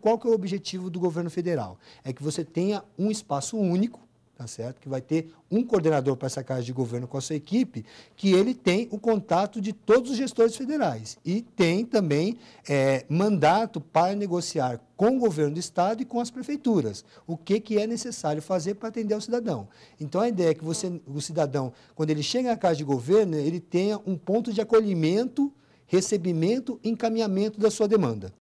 qual que é o objetivo do governo federal? É que você tenha um espaço único, tá certo? Que vai ter um coordenador para essa casa de governo com a sua equipe, que ele tem o contato de todos os gestores federais e tem também é, mandato para negociar com o governo do estado e com as prefeituras o que, que é necessário fazer para atender ao cidadão. Então a ideia é que você, o cidadão, quando ele chega à casa de governo, ele tenha um ponto de acolhimento recebimento e encaminhamento da sua demanda.